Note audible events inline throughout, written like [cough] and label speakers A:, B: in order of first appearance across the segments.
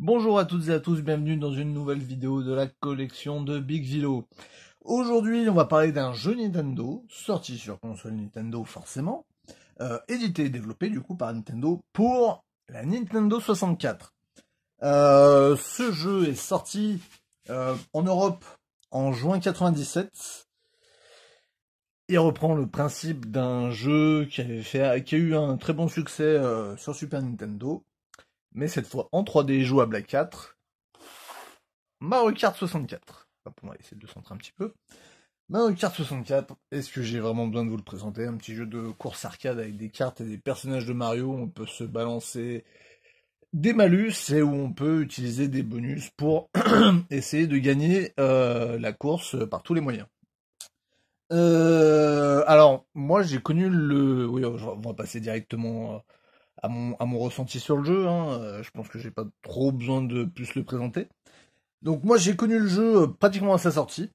A: Bonjour à toutes et à tous, bienvenue dans une nouvelle vidéo de la collection de Big Vilo. Aujourd'hui, on va parler d'un jeu Nintendo, sorti sur console Nintendo forcément, euh, édité et développé du coup par Nintendo pour la Nintendo 64. Euh, ce jeu est sorti euh, en Europe en juin 1997. Il reprend le principe d'un jeu qui avait fait, qui a eu un très bon succès sur Super Nintendo, mais cette fois en 3D jouable à 4. Mario Kart 64. on va essayer de centrer un petit peu. Mario Kart 64, est-ce que j'ai vraiment besoin de vous le présenter Un petit jeu de course arcade avec des cartes et des personnages de Mario, on peut se balancer des malus et où on peut utiliser des bonus pour [clears throat] essayer de gagner euh, la course par tous les moyens. Euh, alors, moi j'ai connu le... Oui, on va passer directement à mon, à mon ressenti sur le jeu. Hein. Euh, je pense que j'ai pas trop besoin de plus le présenter. Donc moi j'ai connu le jeu euh, pratiquement à sa sortie.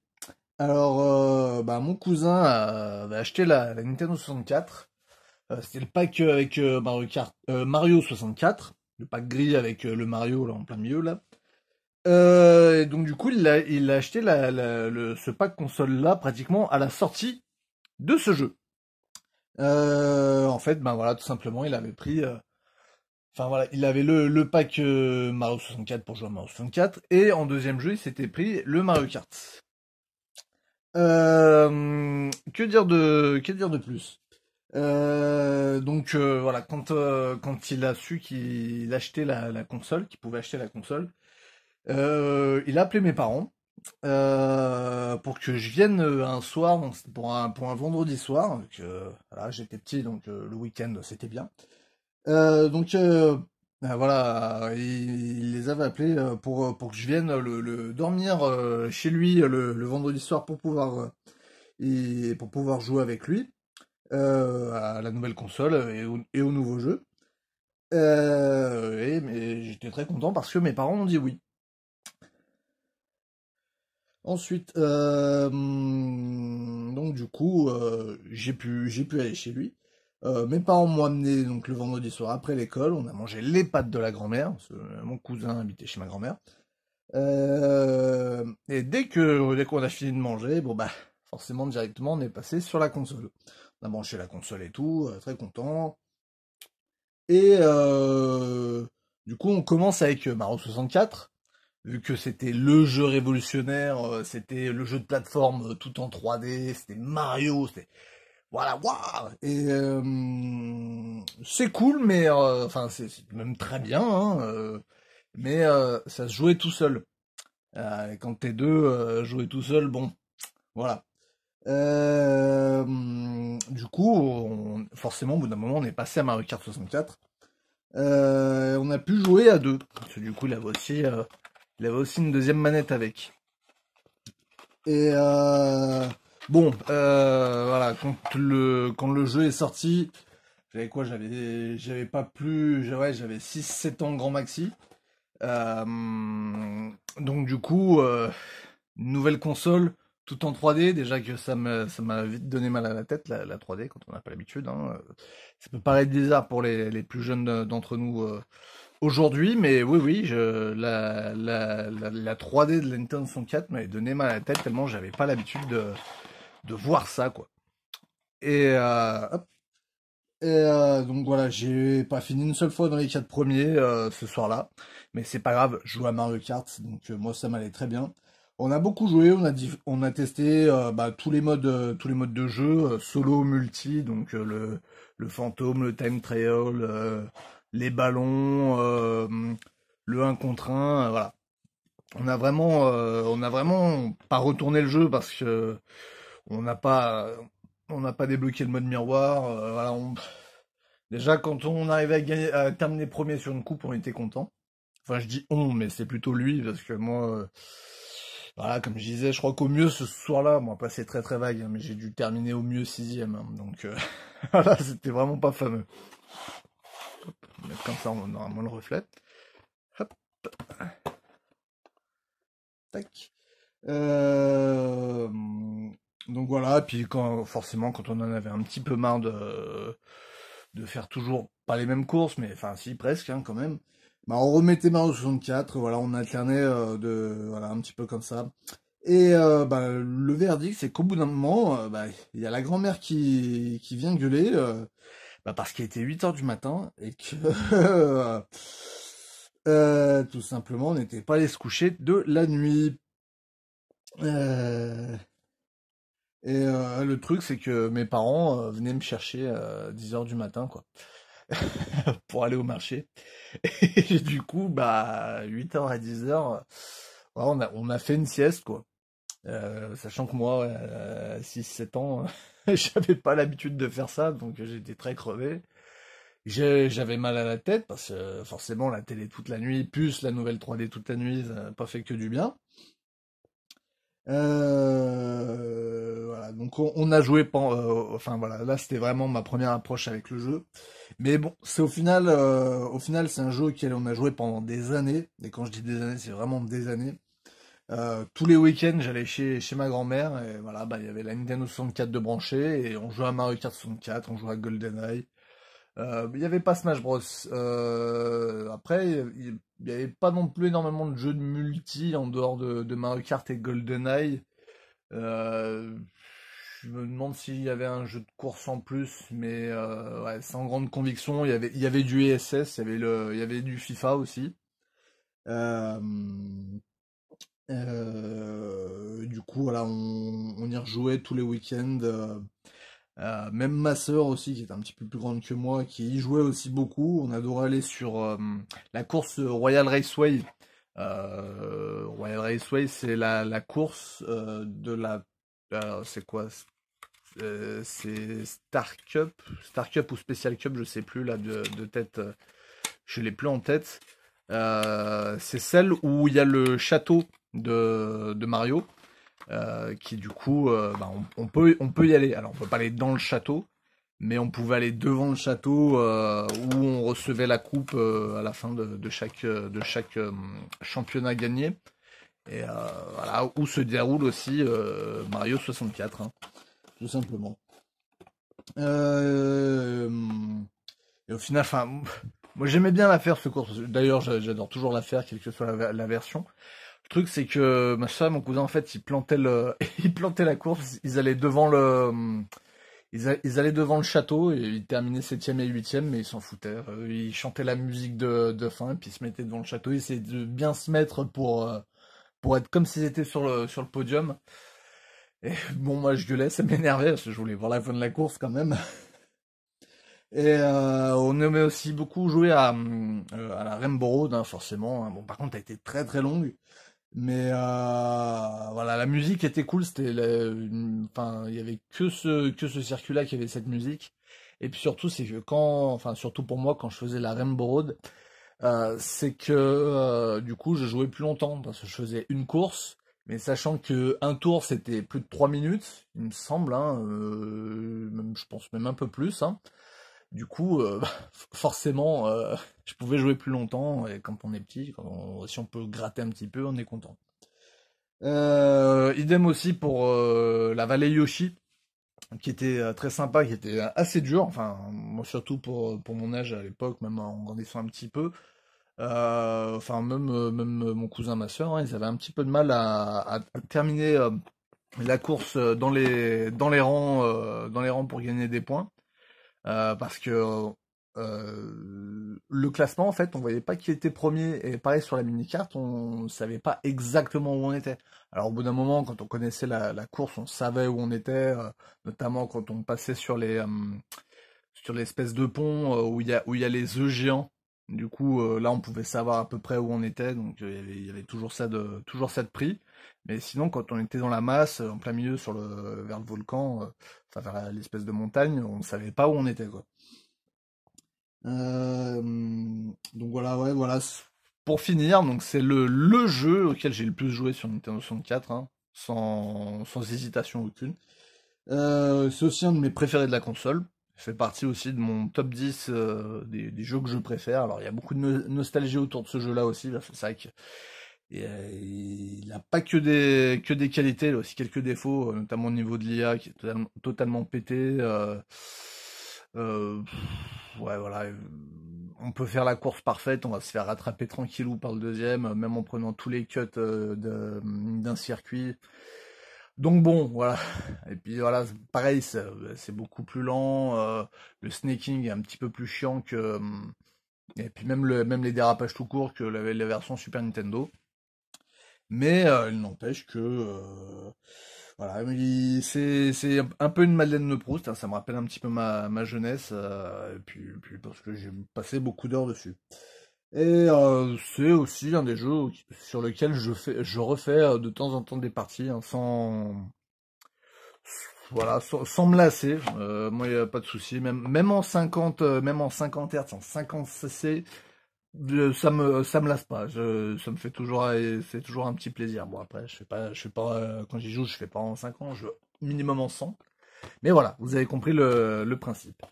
A: Alors euh, bah, mon cousin a, bah, acheté la, Nintendo 64. C'était le pack avec Mario, 64, le pack gris avec le Mario là en plein milieu là. Et donc du coup il a, acheté ce pack console là pratiquement à la sortie de ce jeu en fait, ben voilà, tout simplement, il avait pris. Euh, enfin voilà, il avait le, pack euh, Mario 64 pour jouer à Mario 64. Et en deuxième jeu, il s'était pris le Mario Kart. Euh, que dire de dire de plus donc voilà quand quand il a su qu'il achetait la, la console qu'il pouvait acheter la console il a appelé mes parents euh, pour que je vienne euh, un soir, pour, un, pour un vendredi soir. Donc, euh, j'étais petit, donc le week-end c'était bien. donc ben voilà, il, les avait appelés pour, pour que je vienne le, dormir chez lui le, vendredi soir pour pouvoir, et pour pouvoir jouer avec lui à la nouvelle console et au, et au nouveau jeu. et mais j'étais très content parce que mes parents ont dit oui. Ensuite, euh, donc du coup, euh, j'ai pu, pu aller chez lui. Euh, mes parents m'ont amené donc le vendredi soir après l'école. On a mangé les pâtes de la grand-mère. Mon cousin habitait chez ma grand-mère. et dès que dès qu'on a fini de manger, bon bah forcément directement on est passé sur la console. On a branché la console et tout, très content. Et du coup on commence avec Mario 64 vu que c'était le jeu révolutionnaire, euh, c'était le jeu de plateforme euh, tout en 3D, c'était Mario, c'était voilà, waouh Et euh, c'est cool, mais enfin c'est même très bien, hein, mais ça se jouait tout seul. quand t'es deux, jouer tout seul, bon, voilà. du coup, forcément, au bout d'un moment, on est passé à Mario Kart 64. on a pu jouer à deux. Parce que, du coup, là voici il avait aussi une deuxième manette avec. Et euh, bon, euh, voilà, quand le, quand le jeu est sorti, j'avais quoi J'avais j'avais pas plus. j'avais 6-7 ans grand maxi. Euh, donc du coup, nouvelle console, tout en 3D. Déjà que ça m'a ça m'a vite donné mal à la tête, la, 3D, quand on n'a pas l'habitude. Hein. Ça peut paraître bizarre pour les, les plus jeunes d'entre nous Aujourd'hui, mais oui, oui, je, la, la, la, 3D de la Nintendo 4 m'avait donné mal à la tête tellement j'avais pas l'habitude de, voir ça, quoi. Et, euh, euh, donc voilà, j'ai pas fini une seule fois dans les 4 premiers euh, ce soir-là, mais c'est pas grave, je joue à Mario Kart, donc moi ça m'allait très bien. On a beaucoup joué, on a, testé bah, tous les modes, tous les modes de jeu, solo, multi, donc le, le fantôme, le time trail les ballons, euh, le 1 contre 1, euh, voilà. On a vraiment, euh, on a vraiment pas retourné le jeu parce que on n'a pas, on n'a pas débloqué le mode miroir. voilà, déjà quand on arrivait à, terminer premier sur une coupe, on était content. Enfin, je dis on, mais c'est plutôt lui parce que moi, voilà, comme je disais, je crois qu'au mieux ce soir-là, moi, c'est très très vague, hein, mais j'ai dû terminer au mieux sixième, hein, donc [laughs] voilà, c'était vraiment pas fameux comme ça, on aura moins le reflet. Hop. Tac. Euh, donc voilà, Et puis quand forcément quand on en avait un petit peu marre de, de faire toujours pas les mêmes courses, mais enfin si presque hein, quand même. Bah, on remettait Mario 64, voilà, on alternait euh, de voilà un petit peu comme ça. Et euh, bah, le verdict, c'est qu'au bout d'un moment, bah, il y a la grand-mère qui, qui vient gueuler bah Parce qu'il était 8 heures du matin et que [laughs] euh, tout simplement on n'était pas allé se coucher de la nuit. Euh, et euh, le truc c'est que mes parents venaient me chercher à 10 heures du matin quoi. [laughs] pour aller au marché. Et du coup, bah, 8h à 10h, on a, on a fait une sieste, quoi. Euh, sachant que moi, à euh, 6-7 ans, [laughs] j'avais pas l'habitude de faire ça, donc j'étais très crevé. J'avais mal à la tête parce que euh, forcément la télé toute la nuit, plus la nouvelle 3D toute la nuit, ça n'a pas fait que du bien. voilà, donc on, a joué, pendant, enfin voilà, là c'était vraiment ma première approche avec le jeu. Mais bon, c'est au final, au final c'est un jeu auquel on a joué pendant des années. Et quand je dis des années, c'est vraiment des années. Euh, tous les week-ends, j'allais chez, chez ma grand-mère et voilà, bah, il y avait la Nintendo 64 de branchée et on jouait à Mario Kart 64, on jouait à GoldenEye. Euh, il n'y avait pas Smash Bros. Euh, après, il n'y avait pas non plus énormément de jeux de multi en dehors de, Mario Kart et GoldenEye. je me demande s'il y avait un jeu de course en plus, mais sans grande conviction. Il y avait, y avait du ESS, il y avait, il y avait du e FIFA aussi. Euh, du coup, voilà, on, y rejouait tous les week-ends. Euh, euh, même ma soeur aussi, qui est un petit peu plus grande que moi, qui y jouait aussi beaucoup. On adorait aller sur la course Royal Raceway. Royal Raceway, c'est la, course de la... c'est quoi C'est Star Cup Star Cup ou Special Cup, je sais plus, là, de, de tête. je l'ai plus en tête. c'est celle où il y a le château de, Mario, euh, qui du coup, euh, bah, on, peut, on peut y aller. Alors, on peut pas aller dans le château, mais on pouvait aller devant le château euh, où on recevait la coupe à la fin de, chaque, de chaque championnat gagné. Et voilà, où se déroule aussi Mario 64, hein, tout simplement. et au final, [laughs] moi j'aimais bien la faire ce cours. D'ailleurs, j'adore toujours la faire, quelle que soit la version. Le truc, c'est que ma soeur, mon cousin, en fait, ils plantaient, [laughs] ils plantaient la course, ils allaient devant le... Ils, allaient devant le château et ils terminaient septième et huitième mais ils s'en foutaient. Euh, ils chantaient la musique de, de fin, puis ils se mettaient devant le château. Ils essayaient de bien se mettre pour, euh, pour être comme s'ils étaient sur le, sur le podium. Et [laughs] bon, moi, je gueulais, ça m'énervait, parce que je voulais voir la fin de la course quand même. [laughs] Et euh, on aimait aussi beaucoup jouer à, à la Rainbow Road, hein, forcément. Hein. Bon, par contre, elle a été très très longue. Mais euh, voilà, la musique était cool. C'était, enfin, il y avait que ce que ce circuit-là qui avait cette musique. Et puis surtout, c'est que quand, enfin, surtout pour moi, quand je faisais la Rainbow Road, euh, c'est que euh, du coup, je jouais plus longtemps parce que je faisais une course. Mais sachant que un tour c'était plus de 3 minutes, il me semble, hein, euh, je pense même un peu plus. Hein. Du coup, euh, [laughs] forcément, euh, je pouvais jouer plus longtemps, et quand on est petit, si on peut gratter un petit peu, on est content. Euh, idem aussi pour la vallée Yoshi, qui était très sympa, qui était assez dur, enfin, moi surtout pour, pour mon âge à l'époque, même en grandissant un petit peu. enfin, même, même mon cousin, ma soeur, hein, ils avaient un petit peu de mal à, terminer la course dans les, dans dans les rangs pour gagner des points. Euh, parce que euh, le classement, en fait, on voyait pas qui était premier. Et pareil, sur la mini-carte, on savait pas exactement où on était. Alors, au bout d'un moment, quand on connaissait la, course, on savait où on était, euh, notamment quand on passait sur les sur l'espèce de pont où il y a où il y a les œufs géants. Du coup, là, on pouvait savoir à peu près où on était, donc il y avait toujours ça de toujours ça prix. Mais sinon, quand on était dans la masse, en plein milieu, sur le vers le volcan, ça l'espèce de montagne, on ne savait pas où on était quoi. Euh, donc voilà, ouais, voilà. Pour finir, c'est le, le jeu auquel j'ai le plus joué sur Nintendo 64, hein, sans, sans hésitation aucune. Euh, c'est aussi un de mes préférés de la console. Il fait partie aussi de mon top 10 euh, des, jeux que je préfère. Alors il y a beaucoup de nostalgie autour de ce jeu-là aussi, c'est vrai que et, euh, il n'a pas que des, que des qualités, il a aussi quelques défauts, euh, notamment au niveau de l'IA qui est totalement, pété. Euh, ouais, voilà. On peut faire la course parfaite, on va se faire rattraper tranquillou par le deuxième, même en prenant tous les cuts d'un circuit. Donc bon, voilà. Et puis voilà, pareil, c'est beaucoup plus lent. le snaking est un petit peu plus chiant que. Et puis même, le, même les dérapages tout court que la version Super Nintendo. Mais euh, il n'empêche que euh, voilà, c'est un peu une Madeleine de Proust. Hein, ça me rappelle un petit peu ma, ma jeunesse, euh, puis, puis parce que j'ai passé beaucoup d'heures dessus. Et c'est aussi un des jeux sur lequel je fais je refais de temps en temps des parties hein, sans voilà, sans, me lasser, moi il n'y a pas de souci, même, même en 50, même en 50 Hz, en 50 cc, ça me ça me lasse pas ça me fait toujours c'est toujours un petit plaisir bon après je je pas euh, quand j'y joue je fais pas en 5 ans je minimum en 100 mais voilà vous avez compris le, principe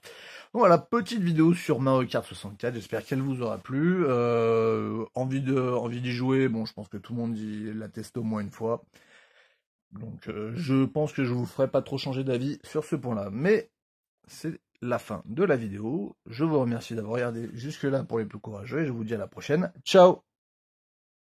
A: voilà petite vidéo sur Mario Kart 64 j'espère qu'elle vous aura plu euh, envie de envie d'y jouer bon je pense que tout le monde y, la teste au moins une fois donc euh, je pense que je vous ferai pas trop changer d'avis sur ce point là mais c'est la fin de la vidéo. Je vous remercie d'avoir regardé jusque-là pour les plus courageux et je vous dis à la prochaine. Ciao